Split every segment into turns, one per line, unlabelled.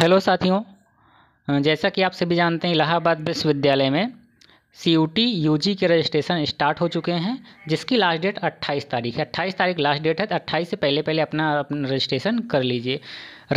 hello साथियों जैसा कि आप सभी जानते हैं इलाहाबाद विश्वविद्यालय में C U T U G के रजिस्ट्रेशन स्टार्ट हो चुके हैं जिसकी लास्ट डेट 28 तारीख है 28 तारीख लास्ट डेट है तो अट्ठाईस से पहले पहले अपना अपना रजिस्ट्रेशन कर लीजिए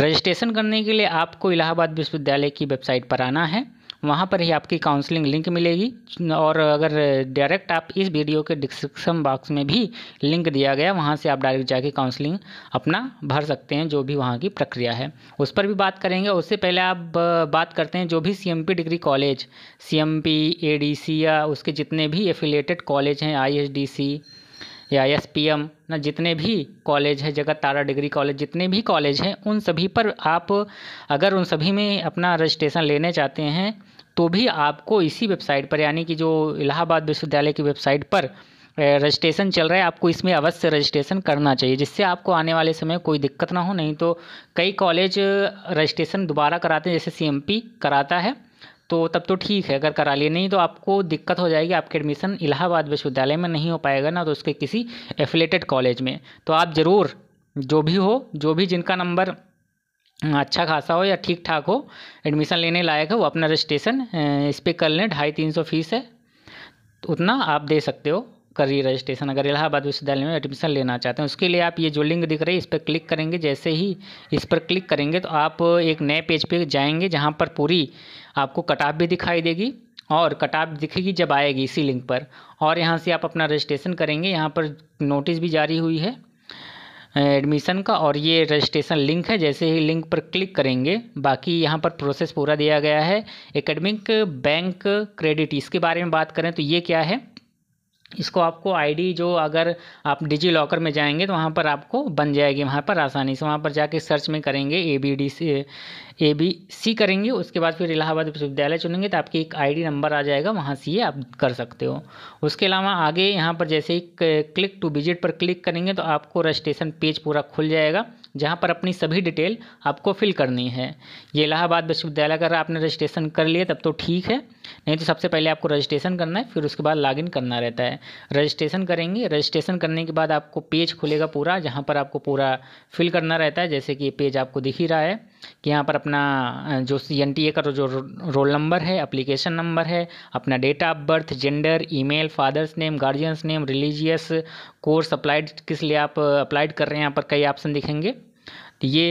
रजिस्ट्रेशन करने के लिए आपको इलाहाबाद विश्वविद्यालय की वेबसाइट पर आना है वहाँ पर ही आपकी काउंसलिंग लिंक मिलेगी और अगर डायरेक्ट आप इस वीडियो के डिस्क्रिप्शन बॉक्स में भी लिंक दिया गया वहाँ से आप डायरेक्ट जाके काउंसलिंग अपना भर सकते हैं जो भी वहाँ की प्रक्रिया है उस पर भी बात करेंगे उससे पहले आप बात करते हैं जो भी C degree college C M या उसके जितने भी एफिलेटेड कॉलेज हैं आई या एस पी एम ना जितने भी कॉलेज है जगत तारा डिग्री कॉलेज जितने भी कॉलेज हैं उन सभी पर आप अगर उन सभी में अपना रजिस्ट्रेशन लेने चाहते हैं तो भी आपको इसी वेबसाइट पर यानी कि जो इलाहाबाद विश्वविद्यालय की वेबसाइट पर रजिस्ट्रेशन चल रहा है आपको इसमें अवश्य रजिस्ट्रेशन करना चाहिए जिससे आपको आने वाले समय कोई दिक्कत ना हो नहीं तो कई कॉलेज रजिस्ट्रेशन दोबारा कराते हैं जैसे सी कराता है तो तब तो ठीक है अगर करा लिए नहीं तो आपको दिक्कत हो जाएगी आपके एडमिशन इलाहाबाद विश्वविद्यालय में नहीं हो पाएगा ना तो उसके किसी एफिलेटेड कॉलेज में तो आप ज़रूर जो भी हो जो भी जिनका नंबर अच्छा खासा हो या ठीक ठाक हो एडमिशन लेने लायक है वो अपना रजिस्ट्रेशन इस पर कर लें ढाई तीन सौ फीस है तो उतना आप दे सकते हो करिए रजिस्ट्रेशन अगर इलाहाबाद विश्वविद्यालय में एडमिशन लेना चाहते हैं उसके लिए आप ये जो लिंक दिख रही है इस पर क्लिक करेंगे जैसे ही इस पर क्लिक करेंगे तो आप एक नए पेज पे जाएंगे जहाँ पर पूरी आपको कटाप भी दिखाई देगी और कटाप दिखेगी जब आएगी इसी लिंक पर और यहाँ से आप अपना रजिस्ट्रेशन करेंगे यहाँ पर नोटिस भी जारी हुई है एडमिशन का और ये रजिस्ट्रेशन लिंक है जैसे ही लिंक पर क्लिक करेंगे बाकी यहाँ पर प्रोसेस पूरा दिया गया है एकेडमिक बैंक क्रेडिट इसके बारे में बात करें तो ये क्या है इसको आपको आईडी जो अगर आप डिजी लॉकर में जाएंगे तो वहाँ पर आपको बन जाएगी वहाँ पर आसानी से वहाँ पर जाके सर्च में करेंगे A B D C A B C करेंगे उसके बाद फिर इलाहाबाद विश्वविद्यालय चुनेंगे तो आपकी एक आईडी नंबर आ जाएगा वहाँ से ये आप कर सकते हो उसके अलावा आगे यहाँ पर जैसे ही क्लिक टू विजिट पर क्लिक करेंगे तो आपको रजिस्ट्रेशन पेज पूरा खुल जाएगा जहाँ पर अपनी सभी डिटेल आपको फिल करनी है ये इलाहाबाद विश्वविद्यालय अगर आपने रजिस्ट्रेशन कर लिया तब तो ठीक है नहीं तो सबसे पहले आपको रजिस्ट्रेशन करना है फिर उसके बाद लॉगिन करना रहता है रजिस्ट्रेशन करेंगे रजिस्ट्रेशन करने के बाद आपको पेज खुलेगा पूरा जहाँ पर आपको पूरा फिल करना रहता है जैसे कि ये पेज आपको दिख ही रहा है कि यहाँ पर अपना जो सी एन टी ए का जो रोल नंबर है अप्लीकेशन नंबर है अपना date of birth gender email father's name guardian's name religious course applied किस लिए आप अप्लाइड कर रहे हैं यहाँ पर कई ऑप्शन दिखेंगे तो ये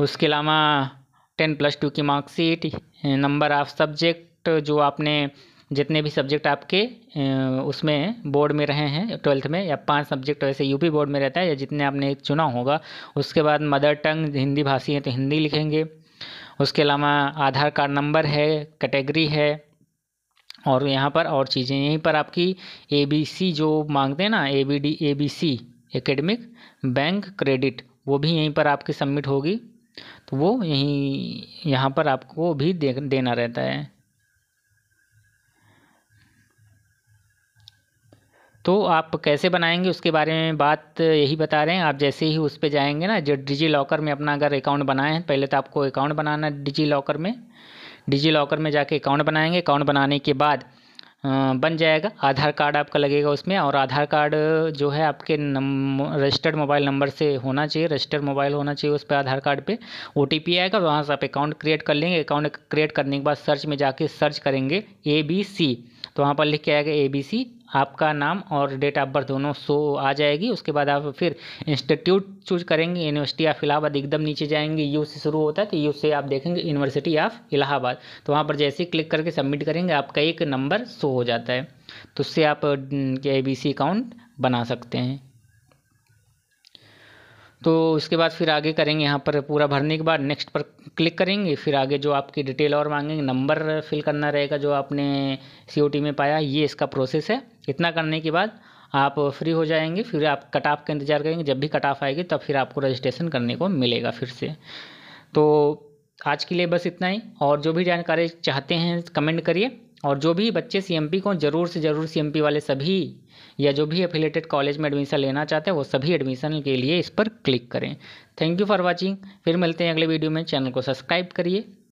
उसके अलावा टेन प्लस टू की मार्कशीट नंबर ऑफ सब्जेक्ट जो आपने जितने भी सब्जेक्ट आपके उसमें बोर्ड में रहे हैं ट्वेल्थ में या पांच सब्जेक्ट वैसे यूपी बोर्ड में रहता है या जितने आपने चुना होगा उसके बाद मदर टंग हिंदी भाषी हैं तो हिंदी लिखेंगे उसके अलावा आधार कार्ड नंबर है कैटेगरी है और यहाँ पर और चीज़ें यहीं पर आपकी ए बी सी जो मांगते हैं ना A B D A B C academic bank credit वो भी यहीं पर आपकी सबमिट होगी तो वो यहीं यहाँ पर आपको भी दे देना रहता है तो आप कैसे बनाएंगे उसके बारे में बात यही बता रहे हैं आप जैसे ही उस पर जाएंगे ना जो डिजी लॉकर में अपना अगर अकाउंट बनाए हैं पहले तो आपको अकाउंट बनाना डिजी लॉकर में डिजी लॉकर में जाके अकाउंट बनाएंगे अकाउंट बनाने के बाद बन जाएगा आधार कार्ड आपका लगेगा उसमें और आधार कार्ड जो है आपके रजिस्टर्ड मोबाइल नंबर से होना चाहिए रजिस्टर्ड मोबाइल होना चाहिए उस पर आधार कार्ड पे ओ आएगा वहाँ से आप अकाउंट क्रिएट कर लेंगे अकाउंट क्रिएट करने के बाद सर्च में जाके सर्च करेंगे ए बी सी तो वहाँ पर लिख के आएगा ए बी सी आपका नाम और डेट ऑफ बर्थ दोनों शो आ जाएगी उसके बाद आप फिर इंस्टीट्यूट चूज करेंगे यूनिवर्सिटी ऑफ इलाहाबाद एकदम नीचे जाएंगे यू से शुरू होता है तो यू से आप देखेंगे यूनिवर्सिटी ऑफ इलाहाबाद तो वहाँ पर जैसे ही क्लिक करके सबमिट करेंगे आपका एक नंबर शो हो जाता है तो उससे आप ए बी सी अकाउंट बना सकते हैं तो उसके बाद फिर आगे करेंगे यहाँ पर पूरा भरने के बाद नेक्स्ट पर क्लिक करेंगे फिर आगे जो आपकी डिटेल और मांगेंगे नंबर फिल करना रहेगा जो आपने सी में पाया ये इसका प्रोसेस है इतना करने के बाद आप फ्री हो जाएंगे फिर आप कट ऑफ का इंतज़ार करेंगे जब भी कट ऑफ आएगी तब फिर आपको रजिस्ट्रेशन करने को मिलेगा फिर से तो आज के लिए बस इतना ही और जो भी जानकारी चाहते हैं कमेंट करिए और जो भी बच्चे सी को ज़रूर से ज़रूर सी वाले सभी या जो भी एफिलेटेड कॉलेज में एडमिशन लेना चाहते हैं वो सभी एडमिशन के लिए इस पर क्लिक करें थैंक यू फॉर वॉचिंग फिर मिलते हैं अगले वीडियो में चैनल को सब्सक्राइब करिए